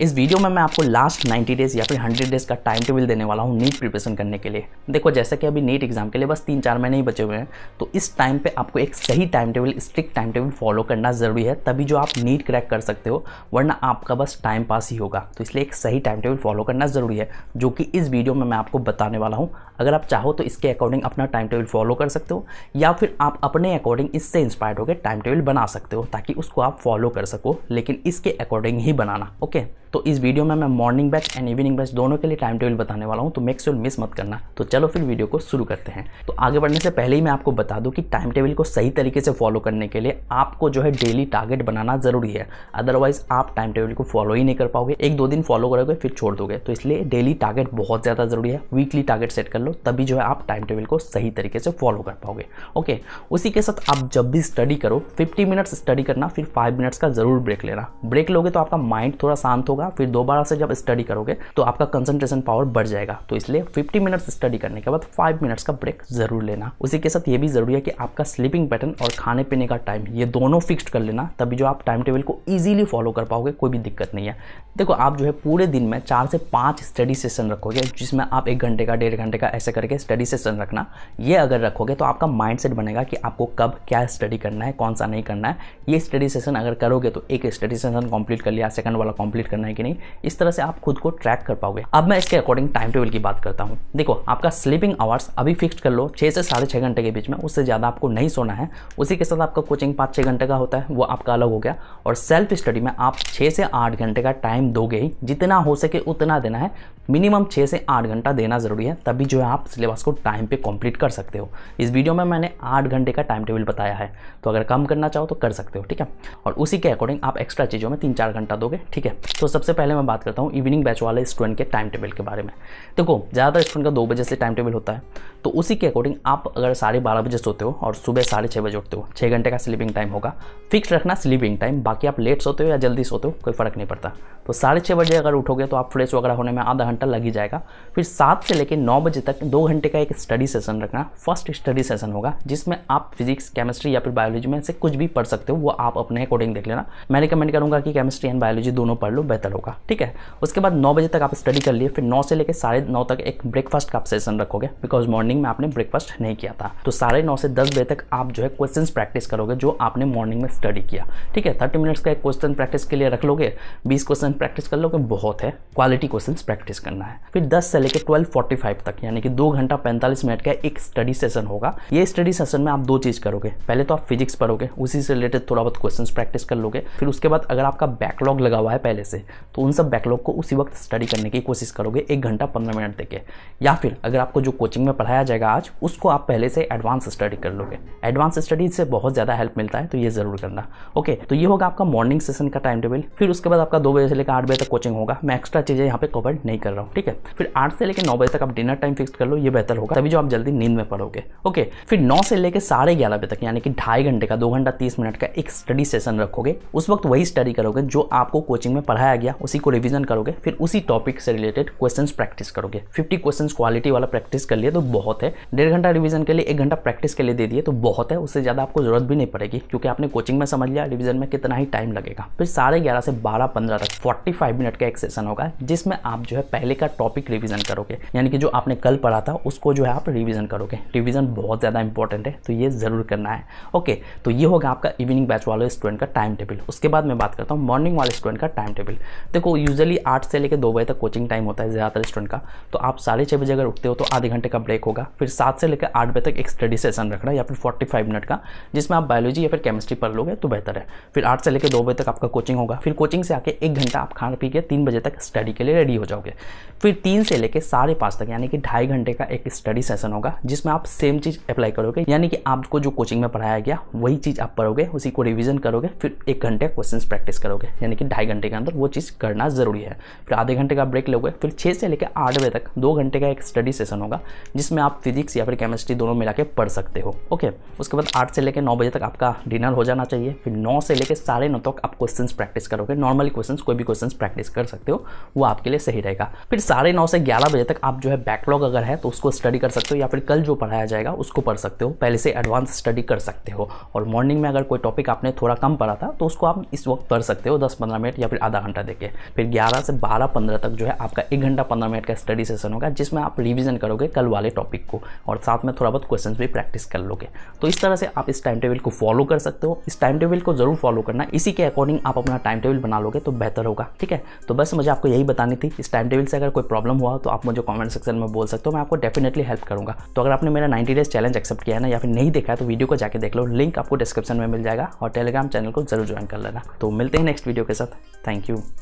इस वीडियो में मैं आपको लास्ट 90 डेज़ या फिर 100 डेज़ का टाइम टेबल देने वाला हूँ नीट प्रिपरेशन करने के लिए देखो जैसा कि अभी नीट एग्जाम के लिए बस तीन चार महीने ही बचे हुए हैं तो इस टाइम पे आपको एक सही time table strict time table follow करना ज़रूरी है तभी जो आप नीट क्रैक कर सकते हो वरना आपका बस टाइम पास ही होगा तो इसलिए एक सही टाइम टेबल फॉलो करना ज़रूरी है जो कि इस वीडियो में मैं आपको बताने वाला हूँ अगर आप चाहो तो इसके अकॉर्डिंग अपना टाइम टेबल फॉलो कर सकते हो या फिर आप अपने अकॉर्डिंग इससे इंस्पायर्ड होकर टाइम टेबल बना सकते हो ताकि उसको आप फॉलो कर सको लेकिन इसके अकॉर्डिंग ही बनाना ओके तो इस वीडियो में मैं morning batch and evening batch दोनों के लिए टाइम टेबल बताने वाला हूँ तो मेक्स श्योर मिस मत करना तो चलो फिर वीडियो को शुरू करते हैं तो आगे बढ़ने से पहले ही मैं आपको बता दूँ कि टाइम टेबल को सही तरीके से फॉलो करने के लिए आपको जो है डेली टारगेट बनाना जरूरी है अदरवाइज आप टाइम टेबल को फॉलो ही नहीं कर पाओगे एक दो दिन फॉलो करोगे फिर छोड़ दोगे तो इसलिए डेली टारगेट बहुत ज़्यादा ज़रूरी है वीकली टारगेट सेट कर लो तभी जो है आप टाइम टेबल को सही तरीके से फॉलो कर पाओगे ओके उसी के साथ आप जब भी स्टडी करो 50 मिनट्स स्टडी करना फिर 5 मिनट्स का ज़रूर ब्रेक लेना ब्रेक लोगे तो आपका माइंड थोड़ा शांत होगा होगा फिर दोबारा से जब स्टडी करोगे तो आपका कंसंट्रेशन पावर बढ़ जाएगा तो इसलिए फिफ्टी मिनट्स स्टडी करने के बाद 5 मिनट्स का ब्रेक जरूर लेना उसी के साथ ये भी जरूरी है कि आपका स्लीपिंग पैटर्न और खाने पीने का टाइम ये दोनों फिक्स कर लेना तभी जो आप टाइम टेबल को ईजिली फॉलो कर पाओगे कोई भी दिक्कत नहीं है देखो आप जो है पूरे दिन में चार से पाँच स्टडी सेशन रखोगे जिसमें आप एक घंटे का डेढ़ घंटे का ऐसे करके स्टडी सेशन रखना ये अगर रखोगे तो आपका माइंडसेट बनेगा कि आपको कब क्या स्टडी करना है कौन सा नहीं करना है ये स्टडी सेशन अगर करोगे तो एक स्टडी सेशन कंप्लीट कर लिया सेकंड वाला कंप्लीट करना है है कि नहीं इस तरह से आप खुद को ट्रैक कर पाओगे अब मैं इसके अकॉर्डिंग टाइम टेबल की बात करता हूँ देखो आपका स्लीपिंग आवर्स अभी फिक्स कर लो छः से साढ़े छः घंटे के बीच में उससे ज़्यादा आपको नहीं सोना है उसी के साथ आपका कोचिंग पाँच छः घंटे का होता है वो आपका अलग हो गया और सेल्फ स्टडी में आप छः से आठ घंटे का टाइम दोगे ही जितना हो सके उतना देना है मिनिमम छः से आठ घंटा देना ज़रूरी है तभी जो है आप सिलेबस को टाइम पे कंप्लीट कर सकते हो इस वीडियो में मैंने आठ घंटे का टाइम टेबल बताया है तो अगर कम करना चाहो तो कर सकते हो ठीक है और उसी के अकॉर्डिंग आप एक्स्ट्रा चीज़ों में तीन चार घंटा दोगे ठीक है तो सब सबसे पहले मैं बात करता हूँ इवनिंग बैच वाले स्टूडेंट के टाइम टेबल के बारे में देखो ज़्यादातर स्टूडेंट का दो बजे से टाइम टेबल होता है तो उसी के अकॉर्डिंग आप अगर साढ़े बारह बजे सोते हो और सुबह साढ़े छः बजे उठते हो छः घंटे का स्लीपिंग टाइम होगा फिक्स रखना स्लीपिंग टाइम बाकी आप लेट सोते हो या जल्दी सोते हो कोई फ़र्क नहीं पड़ता तो साढ़े छः बजे अगर उठोगे तो आप फ्रेश वगैरह होने में आधा घंटा लग ही जाएगा फिर सात से लेकर नौ बजे तक दो घंटे का एक स्टडी सेशन रखना फर्स्ट स्टडी सेशन होगा जिसमें आप फिजिक्स केमिस्ट्री या फिर बायोलॉजी में से कुछ भी पढ़ सकते हो वो आप अपने अकॉर्डिंग देख लेना मैं रिकमेंड करूँगा कि केमिस्ट्री एंड बायोलॉजी दोनों पढ़ लो बेहतर होगा ठीक है उसके बाद नौ बजे तक आप स्टडी कर लिए फिर नौ से लेकर साढ़े नौ तक एक ब्रेकफास्ट का आप सेशन रखोगे बिकॉज मॉर्निंग में आपने ब्रेकफास्ट नहीं किया था तो साढ़े नौ से दस बजे तक आप जो है क्वेश्चन प्रैक्टिस करोगे जो आपने मॉर्निंग में स्टडी किया ठीक है थर्टी मिनट्स का एक क्वेश्चन प्रैक्टिस के लिए रख लोगे बीस क्वेश्चन प्रैक्टिस कर लोगे बहुत है क्वालिटी क्वेश्चन प्रैक्टिस करना है फिर दस से लेकर ट्वेल्व फोर्टी फाइव तक यानी कि दो घंटा पैंतालीस मिनट का एक स्टडी सेशन होगा ये स्टडी सेशन में आप दो चीज़ करोगे पहले तो आप फिजिक्स पढ़ोगे उसी से रिलेटेड थोड़ा बहुत क्वेश्चन प्रैक्टिस कर लोगे फिर उसके बाद अगर आपका बैकलॉग लगा हुआ है पहले से तो उन सब बैकलॉग को उसी वक्त स्टडी करने की कोशिश करोगे एक घंटा पंद्रह मिनट देके या फिर अगर आपको जो कोचिंग में पढ़ाया जाएगा आज उसको आप पहले से एडवांस स्टडी कर लोगे एडवांस स्टडी से बहुत ज़्यादा हेल्प मिलता है तो ये ज़रूर करना ओके तो ये होगा आपका मॉर्निंग सेशन का टाइम टेबल फिर उसके बाद आपका दो बजे से लेकर आठ बजे तक कोचिंग होगा मैं एक्स्ट्रा चीज़ें यहाँ पर कवर नहीं कर रहा हूँ ठीक है फिर आठ से लेकर नौ बजे तक आप डिनर टाइम फिक्स कर लो ये बेहतर होगा तभी जो आप जल्दी नींद में पढ़ोगे ओके फिर नौ से लेकर साढ़े ग्यारह बजे तक यानी कि ढाई घंटे का दो घंटा तीस मिनट का एक स्टडी सेशन रखोगे उस वक्त वही स्टडी करोगे जो आपको कोचिंग में पढ़ाया गया उसी को रिविजन करोगे फिर उसी टॉपिक से रिलेटेड क्वेश्चन प्रैक्टिस करोगे फिफ्टी क्वेश्चन क्वालिटी वाला प्रैक्टिस कर लिए तो बहुत है डेढ़ घंटा रिविजन के लिए एक घंटा प्रैक्टिस के लिए दे दिए तो बहुत है उससे ज़्यादा आपको जरूरत भी नहीं पड़ेगी क्योंकि आपने कोचिंग में समझ लिया रिविजन में कितना ही टाइम लगेगा फिर साढ़े ग्यारह से बारह पंद्रह तक फोर्टी फाइव मिनट का एक सेशन होगा जिसमें आप जो है पहले का टॉपिक रिविजन करोगे यानी कि जो आपने कल पढ़ा था उसको जो है आप रिविजन करोगे रिविजन बहुत ज़्यादा इंपॉर्टेंट है तो ये ज़रूर करना है ओके तो ये होगा आपका इवनिंग बैच वाले स्टूडेंट का टाइम टेबल उसके बाद मैं बात करता हूँ मॉर्निंग वाले स्टूडेंट का टाइम टेबल देखो यूजुअली आठ से लेकर दो बजे तक कोचिंग टाइम होता है ज़्यादातर स्टूडेंट का तो आप साढ़े छः बजे अगर उठते हो तो आधे घंटे का ब्रेक होगा फिर सात से लेकर आठ बजे तक एक स्टडी सेशन रखना या फिर फोर्टी फाइव मिनट का जिसमें आप बायोलॉजी या फिर केमिस्ट्री पढ़ लोगे तो बेहतर है फिर आठ से लेकर दो बजे तक आपका कोचिंग होगा फिर कोचिंग से आके एक घंटा आप खाना पी के तीन बजे तक स्टडी के लिए रेडी हो जाओगे फिर तीन से लेकर साढ़े पाँच तक यानी कि ढाई घंटे का एक स्टडी सेशन होगा जिसमें आप सेम चीज़ अप्लाई करोगे यानी कि आपको जो कोचिंग में पढ़ाया गया वही चीज़ आप पढ़ोगे उसी को रिविजन करोगे फिर एक घंटे क्वेश्चन प्रैक्टिस करोगे यानी कि ढाई घंटे के अंदर वो चीज़ चीज़ करना ज़रूरी है फिर आधे घंटे का ब्रेक लोगे फिर छः से लेकर आठ बजे तक दो घंटे का एक स्टडी सेशन होगा जिसमें आप फिजिक्स या फिर केमिस्ट्री दोनों मिला के पढ़ सकते हो ओके उसके बाद आठ से लेकर नौ बजे तक आपका डिनर हो जाना चाहिए फिर नौ से लेकर साढ़े नौ तक आप क्वेश्चन प्रैक्टिस करोगे नॉर्मली क्वेश्चन कोई भी क्वेश्चन प्रैक्टिस कर सकते हो वो आपके लिए सही रहेगा फिर साढ़े नौ से ग्यारह बजे तक आप जो है बैकलॉग अगर है तो उसको स्टडी कर सकते हो या फिर कल जो पढ़ाया जाएगा उसको पढ़ सकते हो पहले से एडवांस स्टडी कर सकते हो और मॉर्निंग में अगर कोई टॉपिक आपने थोड़ा कम पढ़ा था तो उसको आप इस वक्त पढ़ सकते हो दस पंद्रह मिनट या फिर आधा घंटा देखिए फिर 11 से 12 15 तक जो है आपका एक घंटा 15 मिनट का स्टडी सेशन होगा जिसमें आप रिविजन करोगे कल वाले टॉपिक को और साथ में थोड़ा बहुत क्वेश्चन भी प्रैक्टिस कर लोगे तो इस तरह से आप इस टाइम टेबल को फॉलो कर सकते हो इस टाइम टेबल को जरूर फॉलो करना इसी के अकॉर्डिंग आप अपना टाइम टेबल बना लोगे तो बेहतर होगा ठीक है तो बस मुझे आपको यही बतानी थी इस टाइम टेबल से अगर कोई प्रॉब्लम हुआ तो आप मुझे कॉमेंट सेक्शन में बोल सकते हो मैं आपको डेफिनेटली हेल्प करूँगा तो अगर आपने मेरा नाइन्टी डेज चैलेंज एक्सेप्ट किया है ना या फिर नहीं देखा है तो वीडियो को जाकर देख लो लिंक आपको डिस्क्रिप्शन में मिल जाएगा और टेलीग्राम चैनल को जरूर ज्वाइन कर लेना तो मिलते हैं नेक्स्ट वीडियो के साथ थैंक यू